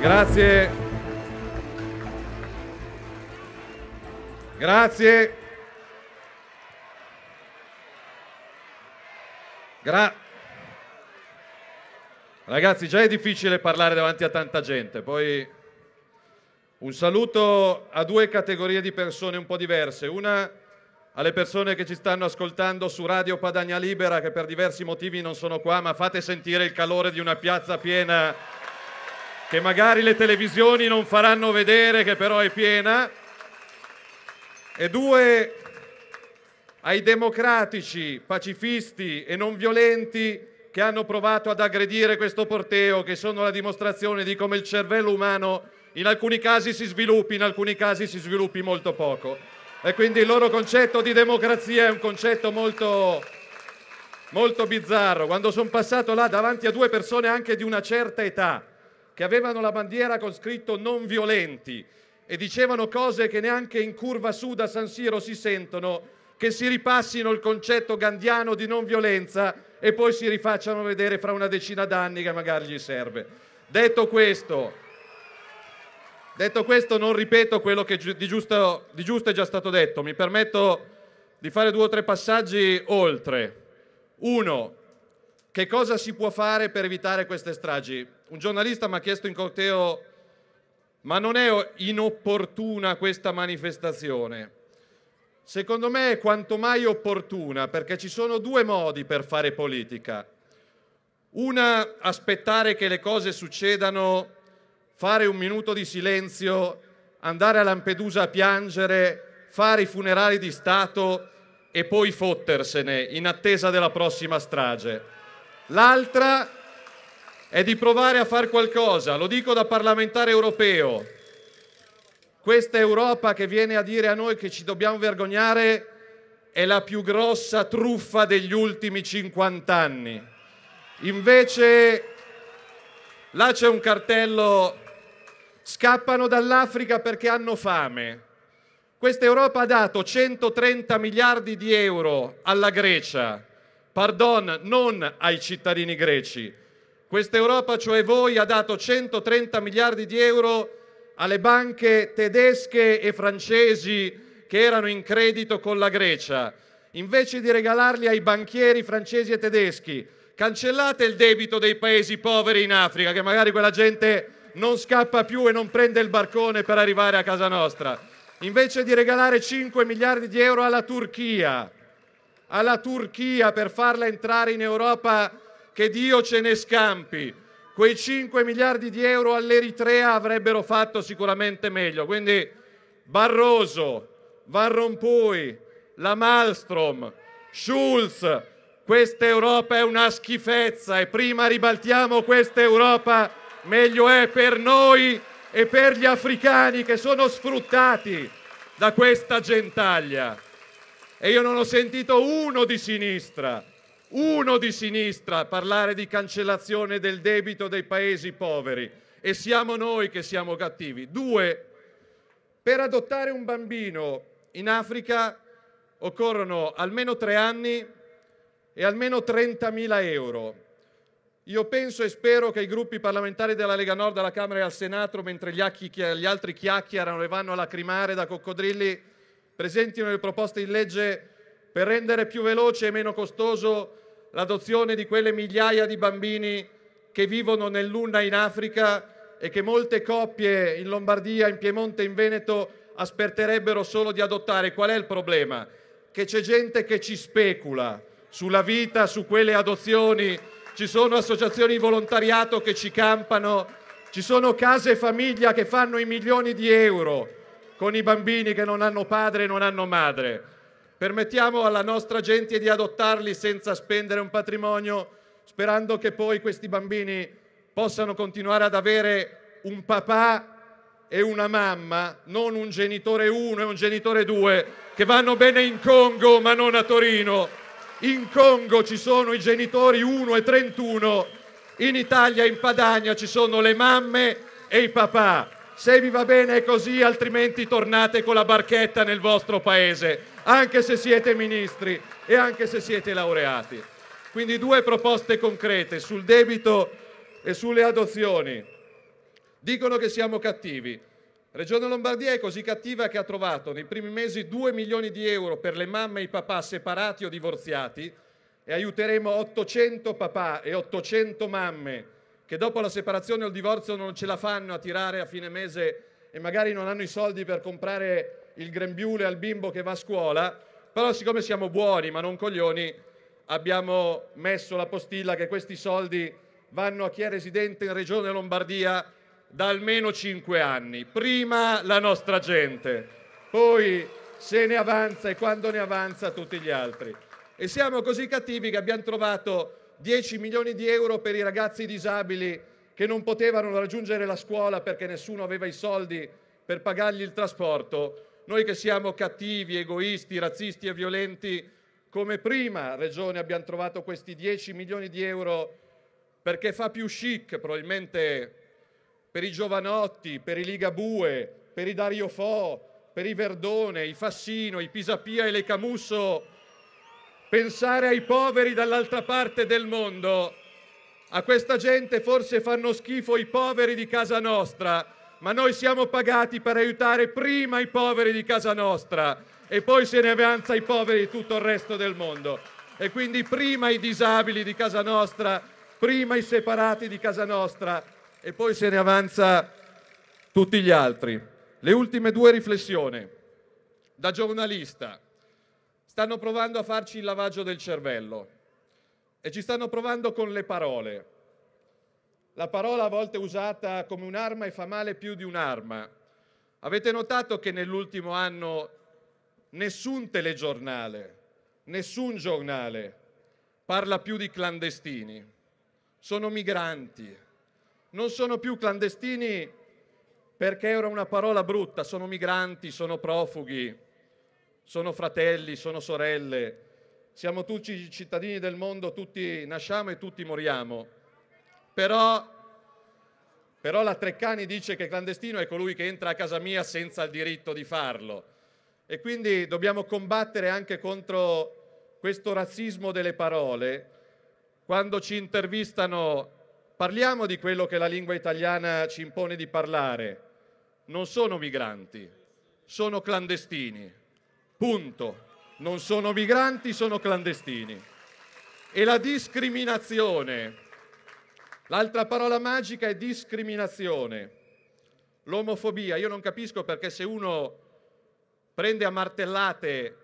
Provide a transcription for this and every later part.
Grazie. Grazie. Gra Ragazzi, già è difficile parlare davanti a tanta gente, poi un saluto a due categorie di persone un po' diverse. Una alle persone che ci stanno ascoltando su Radio Padagna Libera che per diversi motivi non sono qua, ma fate sentire il calore di una piazza piena che magari le televisioni non faranno vedere, che però è piena, e due ai democratici, pacifisti e non violenti che hanno provato ad aggredire questo porteo, che sono la dimostrazione di come il cervello umano in alcuni casi si sviluppi, in alcuni casi si sviluppi molto poco. E quindi il loro concetto di democrazia è un concetto molto, molto bizzarro. Quando sono passato là davanti a due persone anche di una certa età, che avevano la bandiera con scritto non violenti e dicevano cose che neanche in curva sud a San Siro si sentono, che si ripassino il concetto gandiano di non violenza e poi si rifacciano vedere fra una decina d'anni che magari gli serve. Detto questo, detto questo non ripeto quello che di giusto, di giusto è già stato detto, mi permetto di fare due o tre passaggi oltre. Uno, che cosa si può fare per evitare queste stragi? Un giornalista mi ha chiesto in corteo, ma non è inopportuna questa manifestazione? Secondo me è quanto mai opportuna perché ci sono due modi per fare politica. Una, aspettare che le cose succedano, fare un minuto di silenzio, andare a Lampedusa a piangere, fare i funerali di Stato e poi fottersene in attesa della prossima strage. L'altra è di provare a fare qualcosa, lo dico da parlamentare europeo. Questa Europa che viene a dire a noi che ci dobbiamo vergognare è la più grossa truffa degli ultimi 50 anni. Invece là c'è un cartello, scappano dall'Africa perché hanno fame. Questa Europa ha dato 130 miliardi di euro alla Grecia, pardon, non ai cittadini greci. Questa Europa, cioè voi, ha dato 130 miliardi di euro alle banche tedesche e francesi che erano in credito con la Grecia. Invece di regalarli ai banchieri francesi e tedeschi, cancellate il debito dei paesi poveri in Africa, che magari quella gente non scappa più e non prende il barcone per arrivare a casa nostra. Invece di regalare 5 miliardi di euro alla Turchia, alla Turchia per farla entrare in Europa, che Dio ce ne scampi. Quei 5 miliardi di euro all'Eritrea avrebbero fatto sicuramente meglio. Quindi Barroso, Van Rompuy, la Malmstrom, Schulz, questa Europa è una schifezza e prima ribaltiamo questa Europa, meglio è per noi e per gli africani che sono sfruttati da questa gentaglia. E io non ho sentito uno di sinistra, uno di sinistra parlare di cancellazione del debito dei paesi poveri. E siamo noi che siamo cattivi. Due, per adottare un bambino in Africa occorrono almeno tre anni e almeno 30.000 euro. Io penso e spero che i gruppi parlamentari della Lega Nord alla Camera e al Senato, mentre gli, altri chiacchierano e vanno a lacrimare da coccodrilli, presentino le proposte di legge per rendere più veloce e meno costoso l'adozione di quelle migliaia di bambini che vivono nell'Unna in Africa e che molte coppie in Lombardia, in Piemonte, in Veneto aspetterebbero solo di adottare. Qual è il problema? Che c'è gente che ci specula sulla vita, su quelle adozioni, ci sono associazioni di volontariato che ci campano, ci sono case e famiglia che fanno i milioni di euro con i bambini che non hanno padre e non hanno madre. Permettiamo alla nostra gente di adottarli senza spendere un patrimonio, sperando che poi questi bambini possano continuare ad avere un papà e una mamma, non un genitore uno e un genitore due, che vanno bene in Congo ma non a Torino. In Congo ci sono i genitori 1 e 31, in Italia, in Padania ci sono le mamme e i papà se vi va bene è così, altrimenti tornate con la barchetta nel vostro paese, anche se siete ministri e anche se siete laureati. Quindi due proposte concrete sul debito e sulle adozioni. Dicono che siamo cattivi. Regione Lombardia è così cattiva che ha trovato nei primi mesi 2 milioni di euro per le mamme e i papà separati o divorziati e aiuteremo 800 papà e 800 mamme che dopo la separazione o il divorzio non ce la fanno a tirare a fine mese e magari non hanno i soldi per comprare il grembiule al bimbo che va a scuola, però siccome siamo buoni ma non coglioni, abbiamo messo la postilla che questi soldi vanno a chi è residente in Regione Lombardia da almeno cinque anni. Prima la nostra gente, poi se ne avanza e quando ne avanza tutti gli altri. E siamo così cattivi che abbiamo trovato 10 milioni di euro per i ragazzi disabili che non potevano raggiungere la scuola perché nessuno aveva i soldi per pagargli il trasporto, noi che siamo cattivi, egoisti, razzisti e violenti, come prima regione abbiamo trovato questi 10 milioni di euro perché fa più chic probabilmente per i giovanotti, per i Ligabue, per i Dario Fo, per i Verdone, i Fassino, i Pisapia e le Camusso Pensare ai poveri dall'altra parte del mondo. A questa gente forse fanno schifo i poveri di casa nostra, ma noi siamo pagati per aiutare prima i poveri di casa nostra e poi se ne avanza i poveri di tutto il resto del mondo. E quindi prima i disabili di casa nostra, prima i separati di casa nostra e poi se ne avanza tutti gli altri. Le ultime due riflessioni. Da giornalista, Stanno provando a farci il lavaggio del cervello e ci stanno provando con le parole. La parola a volte usata come un'arma e fa male più di un'arma. Avete notato che nell'ultimo anno nessun telegiornale, nessun giornale parla più di clandestini. Sono migranti. Non sono più clandestini perché era una parola brutta, sono migranti, sono profughi, sono fratelli, sono sorelle, siamo tutti cittadini del mondo, tutti nasciamo e tutti moriamo. Però, però la Treccani dice che clandestino è colui che entra a casa mia senza il diritto di farlo. E quindi dobbiamo combattere anche contro questo razzismo delle parole. Quando ci intervistano parliamo di quello che la lingua italiana ci impone di parlare. Non sono migranti, sono clandestini. Punto. Non sono migranti, sono clandestini. E la discriminazione, l'altra parola magica è discriminazione. L'omofobia, io non capisco perché se uno prende a martellate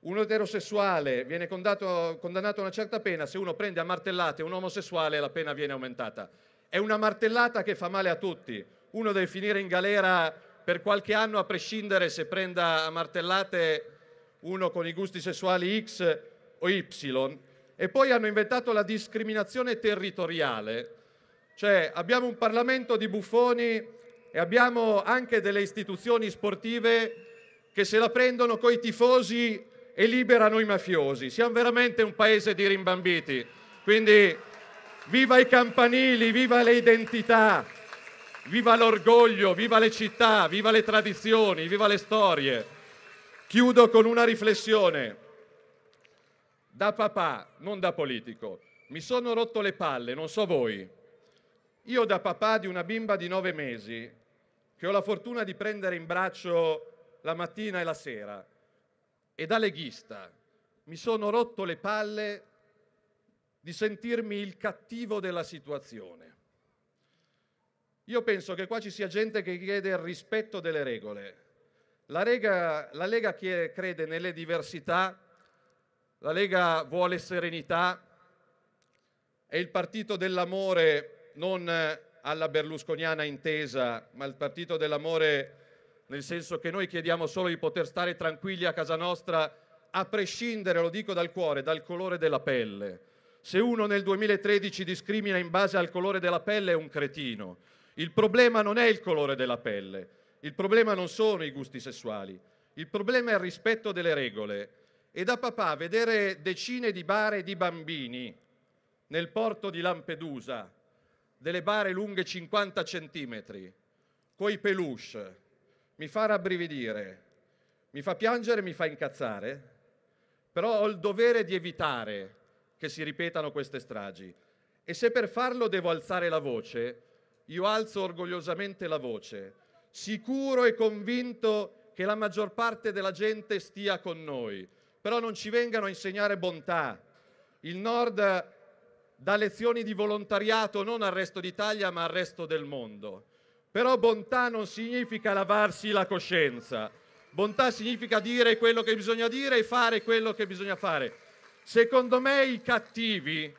un eterosessuale viene condannato, condannato, a una certa pena, se uno prende a martellate un omosessuale la pena viene aumentata. È una martellata che fa male a tutti. Uno deve finire in galera per qualche anno, a prescindere se prenda a martellate uno con i gusti sessuali X o Y. E poi hanno inventato la discriminazione territoriale, cioè abbiamo un Parlamento di buffoni e abbiamo anche delle istituzioni sportive che se la prendono coi tifosi e liberano i mafiosi. Siamo veramente un paese di rimbambiti. Quindi viva i campanili, viva le identità, Viva l'orgoglio, viva le città, viva le tradizioni, viva le storie. Chiudo con una riflessione. Da papà, non da politico, mi sono rotto le palle, non so voi. Io da papà di una bimba di nove mesi, che ho la fortuna di prendere in braccio la mattina e la sera, e da leghista, mi sono rotto le palle di sentirmi il cattivo della situazione. Io penso che qua ci sia gente che chiede il rispetto delle regole. La, Lega, la Lega crede nelle diversità, la Lega vuole serenità, è il partito dell'amore non alla berlusconiana intesa, ma il partito dell'amore nel senso che noi chiediamo solo di poter stare tranquilli a casa nostra, a prescindere, lo dico dal cuore, dal colore della pelle. Se uno nel 2013 discrimina in base al colore della pelle è un cretino. Il problema non è il colore della pelle, il problema non sono i gusti sessuali, il problema è il rispetto delle regole. E da papà vedere decine di bare di bambini nel porto di Lampedusa, delle bare lunghe 50 centimetri, coi peluche, mi fa rabbrividire, mi fa piangere, mi fa incazzare, però ho il dovere di evitare che si ripetano queste stragi. E se per farlo devo alzare la voce, io alzo orgogliosamente la voce, sicuro e convinto che la maggior parte della gente stia con noi, però non ci vengano a insegnare bontà. Il Nord dà lezioni di volontariato non al resto d'Italia ma al resto del mondo. Però bontà non significa lavarsi la coscienza, bontà significa dire quello che bisogna dire e fare quello che bisogna fare. Secondo me i cattivi,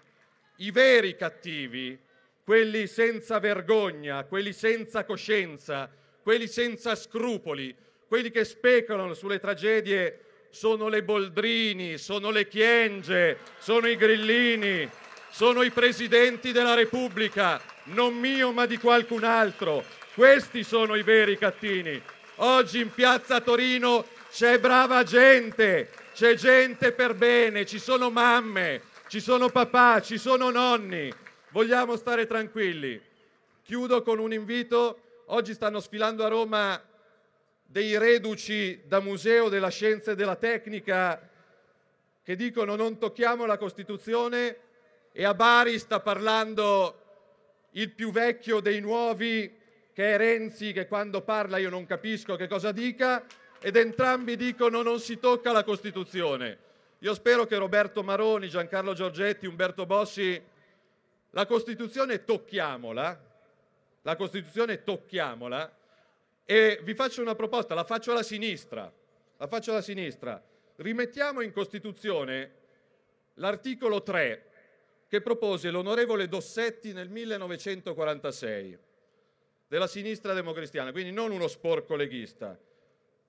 i veri cattivi, quelli senza vergogna, quelli senza coscienza, quelli senza scrupoli, quelli che speculano sulle tragedie sono le Boldrini, sono le Chienge, sono i Grillini, sono i presidenti della Repubblica, non mio ma di qualcun altro. Questi sono i veri cattini. Oggi in piazza Torino c'è brava gente, c'è gente per bene, ci sono mamme, ci sono papà, ci sono nonni, Vogliamo stare tranquilli. Chiudo con un invito. Oggi stanno sfilando a Roma dei reduci da Museo della Scienza e della Tecnica che dicono non tocchiamo la Costituzione e a Bari sta parlando il più vecchio dei nuovi che è Renzi, che quando parla io non capisco che cosa dica, ed entrambi dicono non si tocca la Costituzione. Io spero che Roberto Maroni, Giancarlo Giorgetti, Umberto Bossi la Costituzione tocchiamola, la Costituzione tocchiamola e vi faccio una proposta, la faccio alla sinistra, la faccio alla sinistra. Rimettiamo in Costituzione l'articolo 3 che propose l'onorevole Dossetti nel 1946 della sinistra democristiana, quindi non uno sporco leghista.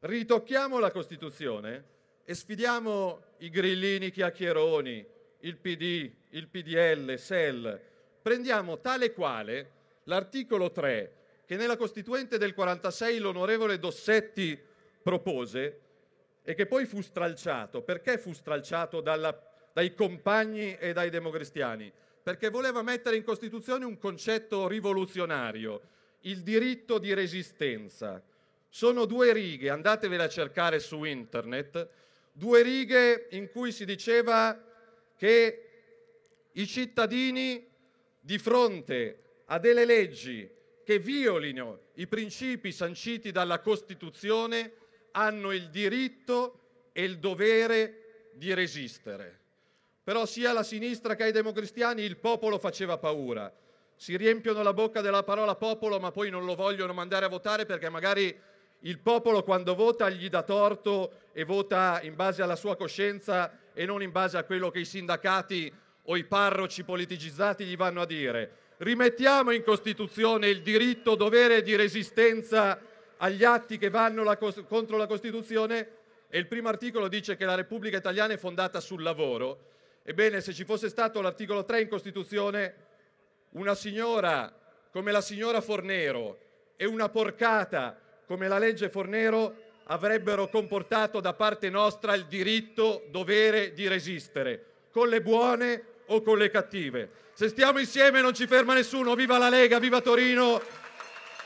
Ritocchiamo la Costituzione e sfidiamo i grillini chiacchieroni, il PD, il PDL, SEL, prendiamo tale quale l'articolo 3 che nella Costituente del 46 l'onorevole Dossetti propose e che poi fu stralciato. Perché fu stralciato dalla, dai compagni e dai democristiani? Perché voleva mettere in Costituzione un concetto rivoluzionario, il diritto di resistenza. Sono due righe, andatevele a cercare su internet, due righe in cui si diceva che i cittadini di fronte a delle leggi che violino i principi sanciti dalla Costituzione hanno il diritto e il dovere di resistere. Però sia la sinistra che i democristiani il popolo faceva paura. Si riempiono la bocca della parola popolo ma poi non lo vogliono mandare a votare perché magari il popolo quando vota gli dà torto e vota in base alla sua coscienza e non in base a quello che i sindacati o i parroci politicizzati gli vanno a dire. Rimettiamo in Costituzione il diritto dovere di resistenza agli atti che vanno la contro la Costituzione e il primo articolo dice che la Repubblica italiana è fondata sul lavoro. Ebbene, se ci fosse stato l'articolo 3 in Costituzione, una signora come la signora Fornero e una porcata come la legge Fornero avrebbero comportato da parte nostra il diritto dovere di resistere, con le buone o con le cattive. Se stiamo insieme non ci ferma nessuno, viva la Lega, viva Torino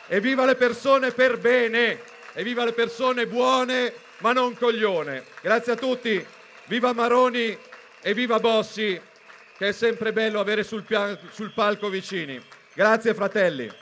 e viva le persone per bene e viva le persone buone ma non coglione. Grazie a tutti, viva Maroni e viva Bossi, che è sempre bello avere sul, pia- sul palco vicini. Grazie fratelli.